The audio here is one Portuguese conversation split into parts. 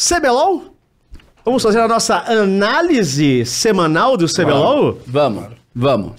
CBLOL? Vamos fazer a nossa análise semanal do CBLOL? Vamos, vamos.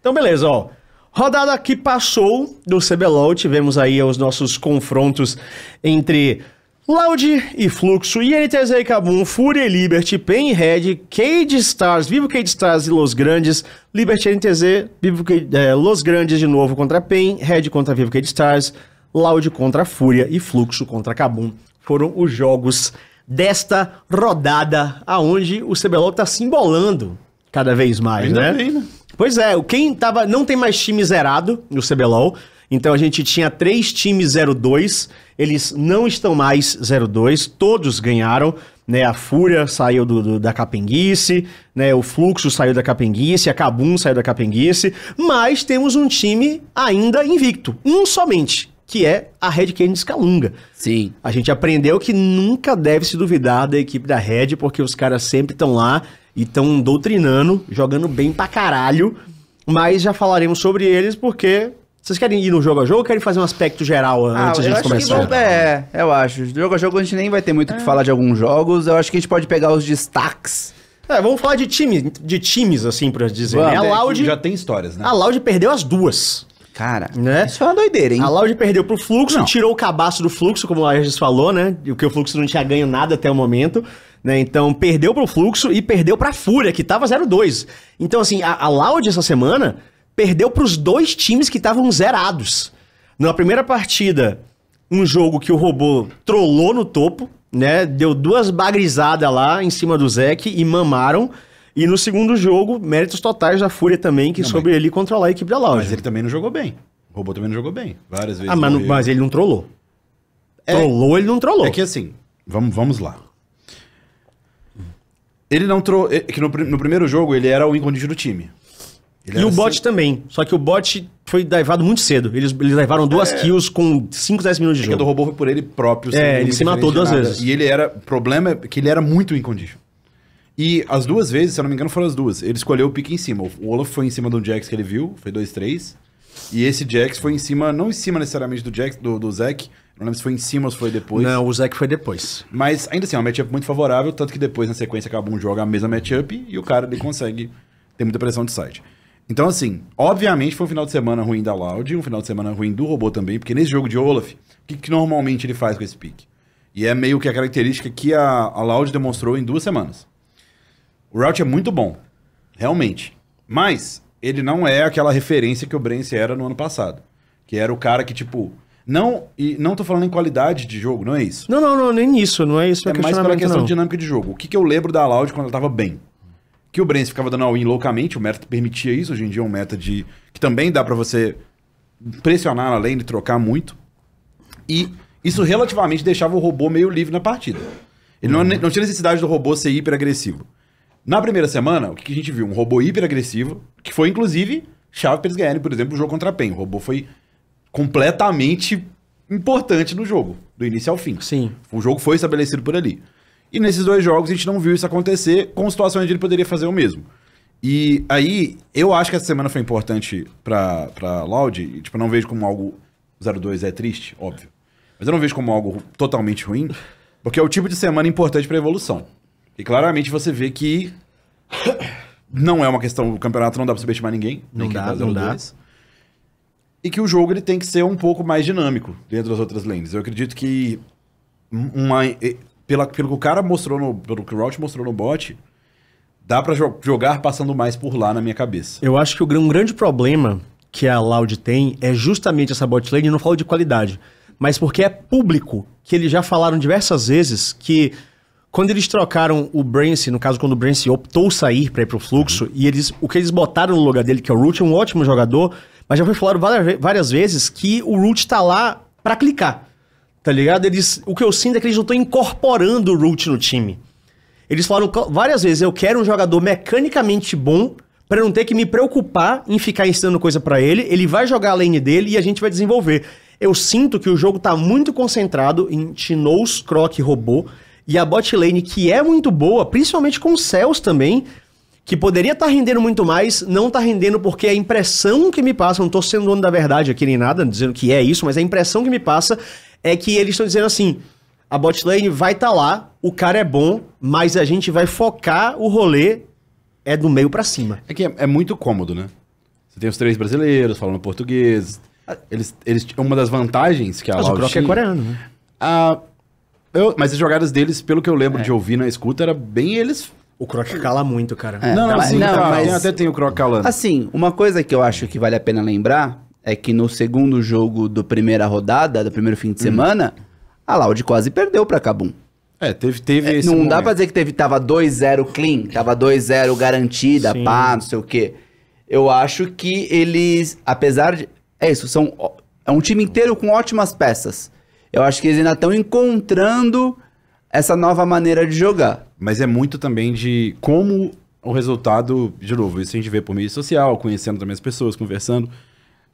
Então, beleza, ó. Rodada que passou do CBLOL, tivemos aí os nossos confrontos entre Loud e Fluxo, INTZ e Kabum, Fúria e Liberty, Pain e Red, Cade Stars, Vivo Cade Stars e Los Grandes, Liberty e NTZ, Vivo Cade, é, Los Grandes de novo contra Pain, Red contra Vivo Cade Stars, Loud contra Fúria e Fluxo contra Kabum foram os jogos desta rodada, aonde o CBLOL está se embolando cada vez mais, Ainda né? Bem, né? Pois é, quem tava. Não tem mais time zerado no CBLOL. Então a gente tinha três times 02, eles não estão mais 02, todos ganharam, né? A Fúria saiu do, do, da Capenguice, né? O Fluxo saiu da Capenguice, a Cabum saiu da Capenguice, mas temos um time ainda invicto, um somente, que é a Red Canids Calunga. Sim. A gente aprendeu que nunca deve se duvidar da equipe da Red, porque os caras sempre estão lá e estão doutrinando, jogando bem pra caralho. Mas já falaremos sobre eles porque. Vocês querem ir no jogo a jogo ou querem fazer um aspecto geral antes ah, de gente começar? Que, é, eu acho. Jogo a jogo a gente nem vai ter muito o é. que falar de alguns jogos. Eu acho que a gente pode pegar os destaques. É, vamos falar de time, de times, assim, pra dizer. né? a é, Loud, já tem histórias, né? A Loud perdeu as duas. Cara, né? isso foi é uma doideira, hein? A Loud perdeu pro fluxo, não. tirou o cabaço do fluxo, como a gente falou, né? Porque o fluxo não tinha ganho nada até o momento. Né? Então, perdeu pro fluxo e perdeu pra Fúria, que tava 0-2. Então, assim, a, a Loud essa semana perdeu pros dois times que estavam zerados. Na primeira partida, um jogo que o robô trollou no topo, né? Deu duas bagrisadas lá em cima do Zeke e mamaram. E no segundo jogo, méritos totais da Fúria também, que não, soube mas... ele controlar a equipe da Loud. Mas ele também não jogou bem. O robô também não jogou bem. Várias vezes. Ah, mas, não, mas ele não trollou. É... Trollou, ele não trollou. É que assim, vamos, vamos lá. Ele não trollou. É que no, no, primeiro jogo ele era o incondicional do time. Ele e o bot também. Só que o bot foi daivado muito cedo. Eles, eles daivaram duas é... kills com 5, 10 minutos de é jogo. que o robô foi por ele próprio. É, ele se matou duas vezes. E ele era. O problema é que ele era muito incondicional. E as duas vezes, se eu não me engano, foram as duas. Ele escolheu o pique em cima. O Olaf foi em cima do Jax que ele viu, foi 2-3. E esse Jax foi em cima, não em cima necessariamente do Jax, do, do Zac. Não lembro se foi em cima ou se foi depois. Não, o Zac foi depois. Mas ainda assim, é uma matchup muito favorável, tanto que depois na sequência acaba um jogo a mesma matchup e o cara ele consegue ter muita pressão de site. Então, assim, obviamente foi um final de semana ruim da Loud, um final de semana ruim do robô também, porque nesse jogo de Olaf, o que, que normalmente ele faz com esse pick? E é meio que a característica que a, a Loud demonstrou em duas semanas. O Route é muito bom, realmente. Mas ele não é aquela referência que o Brence era no ano passado. Que era o cara que, tipo. Não, e não tô falando em qualidade de jogo, não é isso? Não, não, não, nem isso, não é isso. É mais pela questão não. dinâmica de jogo. O que, que eu lembro da Loud quando ela tava bem? Que o Brence ficava dando all-in loucamente, o meta permitia isso, hoje em dia é um meta de. que também dá para você pressionar além de trocar muito. E isso relativamente deixava o robô meio livre na partida. Ele não, não tinha necessidade do robô ser hiper agressivo. Na primeira semana, o que, a gente viu? Um robô hiper agressivo, que foi inclusive chave para eles ganharem, por exemplo, o jogo contra a PEN. O robô foi completamente importante no jogo, do início ao fim. Sim. O jogo foi estabelecido por ali. E nesses dois jogos a gente não viu isso acontecer, com situações onde ele poderia fazer o mesmo. E aí, eu acho que essa semana foi importante pra, pra Loud, e, tipo, eu não vejo como algo. 02 é triste, óbvio. Mas eu não vejo como algo totalmente ruim, porque é o tipo de semana importante pra evolução. E claramente você vê que não é uma questão. O campeonato não dá pra subestimar ninguém. Não dá, tá não dá. e que o jogo ele tem que ser um pouco mais dinâmico dentro das outras lanes. Eu acredito que. Uma, pela, pelo que o cara mostrou no. Pelo que o Rout mostrou no bot, dá para jo jogar passando mais por lá na minha cabeça. Eu acho que o, um grande problema que a Loud tem é justamente essa bot lane, eu não falo de qualidade, mas porque é público, que eles já falaram diversas vezes que quando eles trocaram o Brance, no caso, quando o Brance optou sair para ir pro fluxo, uhum. e eles, o que eles botaram no lugar dele, que é o Root, é um ótimo jogador, mas já foi falado várias, várias vezes que o Root tá lá para clicar. Tá ligado? Eles, o que eu sinto é que eles não estão incorporando o Root no time. Eles falaram várias vezes: eu quero um jogador mecanicamente bom para não ter que me preocupar em ficar ensinando coisa para ele. Ele vai jogar a lane dele e a gente vai desenvolver. Eu sinto que o jogo tá muito concentrado em Chinous, Croc e Robô. E a bot lane, que é muito boa, principalmente com Cels também, que poderia estar tá rendendo muito mais, não está rendendo porque a impressão que me passa, não estou sendo dono da verdade aqui nem nada, dizendo que é isso, mas a impressão que me passa é que eles estão dizendo assim, a bot lane vai estar tá lá, o cara é bom, mas a gente vai focar o rolê é do meio para cima. É que é, é, muito cômodo, né? Você tem os três brasileiros falando português. Ah. Eles, eles uma das vantagens que a Mas o Croc é coreano, né? A, ah, eu, mas as jogadas deles, pelo que eu lembro é. de ouvir na escuta, era bem eles o Croc cala muito, cara. É, não, mas, sim, não, tá, mas... até tem o Croc calando. Assim, uma coisa que eu acho que vale a pena lembrar é que no segundo jogo do primeira rodada, do primeiro fim de hum. semana, hum. a Loud quase perdeu pra Cabum. É, teve, teve é, esse Não momento. dá pra dizer que teve, tava 2-0 clean, tava 2-0 garantida, sim. pá, não sei o quê. Eu acho que eles, apesar de... É isso, são, é um time inteiro com ótimas peças. Eu acho que eles ainda estão encontrando essa nova maneira de jogar. Mas é muito também de como o resultado, de novo, isso a gente vê por mídia social, conhecendo também as pessoas, conversando,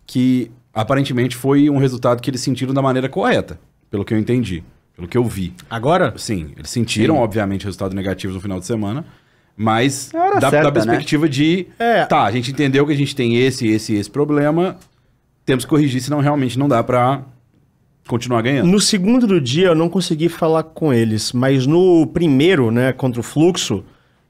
que aparentemente foi um resultado que eles sentiram da maneira correta, pelo que eu entendi, pelo que eu vi. Agora? Sim, eles sentiram, Sim. obviamente, resultados negativos no final de semana, mas é da, certa, da, né? perspectiva né? de, é. tá, a gente entendeu que a gente tem esse, esse esse problema, temos que corrigir, senão realmente não dá pra continuar ganhando? No segundo do dia eu não consegui falar com eles, mas no primeiro, né, contra o fluxo,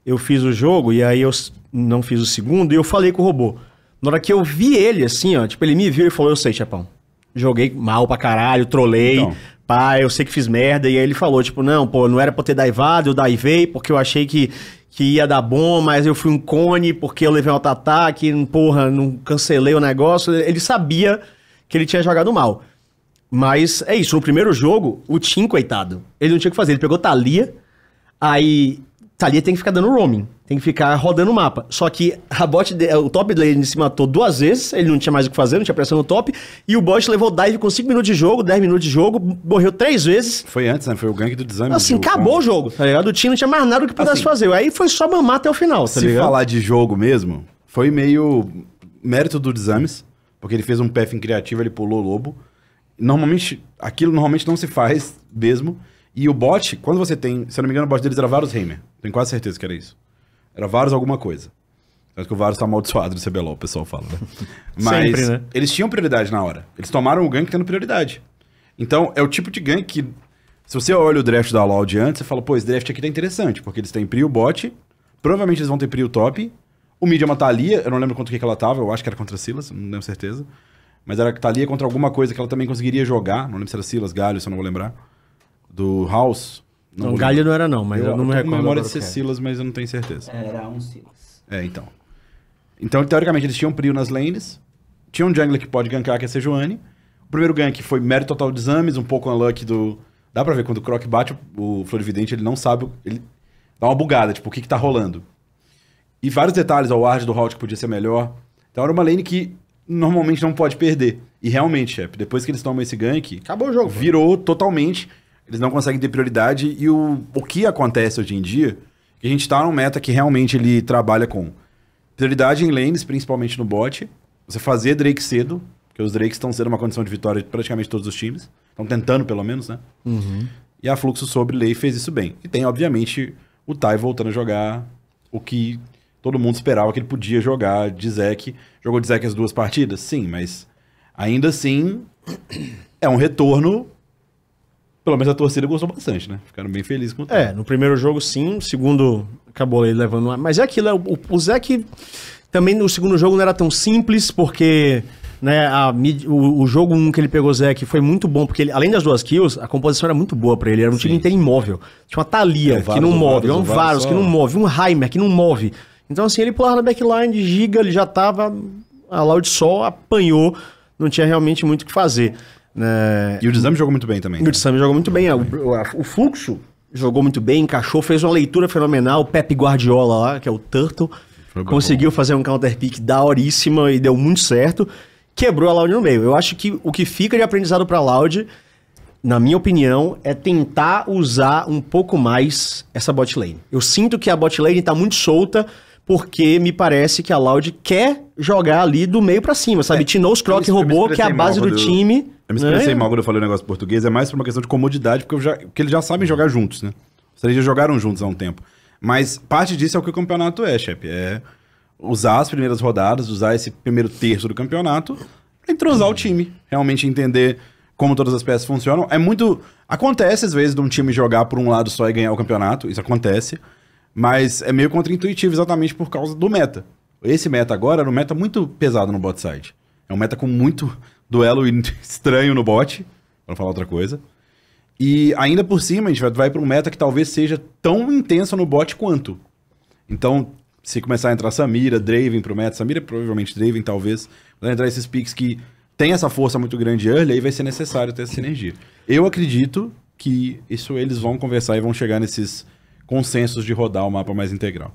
eu fiz o jogo e aí eu não fiz o segundo e eu falei com o robô. Na hora que eu vi ele, assim, ó, tipo, ele me viu e falou, eu sei, Chapão. Joguei mal pra caralho, trolei, então. pá, eu sei que fiz merda. E aí ele falou, tipo, não, pô, não era pra ter daivado, eu daivei porque eu achei que, que ia dar bom, mas eu fui um cone porque eu levei um ataque, porra, não cancelei o negócio. Ele sabia que ele tinha jogado mal. Mas é isso, no primeiro jogo, o Tim, coitado, ele não tinha o que fazer. Ele pegou Thalia, aí Thalia tem que ficar dando roaming, tem que ficar rodando o mapa. Só que a bot, de, o top dele se matou duas vezes, ele não tinha mais o que fazer, não tinha pressão no top, e o bot levou dive com 5 minutos de jogo, 10 minutos de jogo, morreu três vezes. Foi antes, né? Foi o gank do desânimo. Assim, acabou o jogo, tá ligado? O time não tinha mais nada que pudesse assim, fazer. Aí foi só mamar até o final, tá se ligado? Se falar de jogo mesmo, foi meio mérito do Desames, porque ele fez um path criativo, ele pulou o lobo. Normalmente, aquilo normalmente não se faz mesmo. E o bot, quando você tem, se eu não me engano, o bot deles era Varus Heimer. Tenho quase certeza que era isso. Era Varus alguma coisa. Acho que o Varus tá amaldiçoado no CBLOL, o pessoal fala, né? Mas Sempre, né? eles tinham prioridade na hora. Eles tomaram o gank tendo prioridade. Então, é o tipo de gank que. Se você olha o draft da LoL de antes, você fala, pô, esse draft aqui tá interessante, porque eles têm Prio bot, provavelmente eles vão ter Prio top, o Midian tá ali, eu não lembro contra o que, que ela tava, eu acho que era contra Silas, não tenho certeza. Mas era que tá ali contra alguma coisa que ela também conseguiria jogar. Não lembro se era Silas Galho, se eu não vou lembrar. Do House. Não, não Galho não era, não, mas eu, eu não me recordo. memória de ser é. Silas, mas eu não tenho certeza. Era um Silas. É, então. Então, teoricamente, eles tinham prio nas lanes. Tinha um jungler que pode gankar, que é Sejuani. O primeiro gank foi mérito total de exames, um pouco unlucky do. Dá pra ver, quando o Croc bate o Florividente, ele não sabe. Ele dá uma bugada, tipo, o que que tá rolando. E vários detalhes, ao ward do Halt que podia ser melhor. Então era uma lane que normalmente não pode perder. E realmente, chefe, depois que eles tomam esse gank, acabou o jogo. Virou totalmente. Eles não conseguem ter prioridade. E o, o que acontece hoje em dia, que a gente tá num meta que realmente ele trabalha com prioridade em lanes, principalmente no bot. Você fazer Drake cedo, porque os Drakes estão sendo uma condição de vitória de praticamente todos os times. Estão tentando, pelo menos, né? Uhum. E a Fluxo sobre Lei fez isso bem. E tem, obviamente, o Tai voltando a jogar o que todo mundo esperava que ele podia jogar de Zeke. Jogou de Zeke as duas partidas? Sim, mas ainda assim é um retorno. Pelo menos a torcida gostou bastante, né? Ficaram bem felizes com o É, no primeiro jogo sim, no segundo acabou ele levando. Mas é aquilo, é o, o Zeke também no segundo jogo não era tão simples, porque né, a, o, o, jogo 1 um que ele pegou o Zeke foi muito bom, porque ele, além das duas kills, a composição era muito boa para ele. Era um Sim. time inteiro imóvel. Tinha uma Thalia, é, que não move, é um Varus, que não move, um Heimer, que não move. Então, assim, ele pulava na backline de giga, ele já tava. A Loud só apanhou, não tinha realmente muito o que fazer. Né? E o Dizame jogou muito bem também. né? o Dizame jogou muito bem. É, o, o, fluxo jogou muito bem, encaixou, fez uma leitura fenomenal. O Pepe Guardiola lá, que é o Turtle, conseguiu bom. fazer um counter pick daoríssima e deu muito certo. Quebrou a Loud no meio. Eu acho que o que fica de aprendizado pra Loud na minha opinião, é tentar usar um pouco mais essa botlane. Eu sinto que a botlane está muito solta porque me parece que a Loud quer jogar ali do meio para cima, sabe? É, Tinous Croc roubou, que é a base do time. Eu me expressei né? mal quando eu falei o um negócio português, é mais por uma questão de comodidade, porque, já, porque eles já sabem jogar juntos, né? Os três já jogaram juntos há um tempo. Mas parte disso é o que o campeonato é, chefe. É usar as primeiras rodadas, usar esse primeiro terço do campeonato pra entrosar o time. Realmente entender como todas as peças funcionam. É muito. Acontece, às vezes, de um time jogar por um lado só e ganhar o campeonato. Isso acontece. Mas é meio contraintuitivo exatamente por causa do meta. Esse meta agora era um meta muito pesado no bot side. É um meta com muito duelo estranho no bot, para falar outra coisa. E ainda por cima, a gente vai para um meta que talvez seja tão intenso no bot quanto. Então, se começar a entrar Samira, Draven pro meta, Samira provavelmente Draven talvez, vai entrar esses picks que tem essa força muito grande early, aí vai ser necessário ter essa sinergia. Eu acredito que isso eles vão conversar e vão chegar nesses consensos de rodar o mapa mais integral.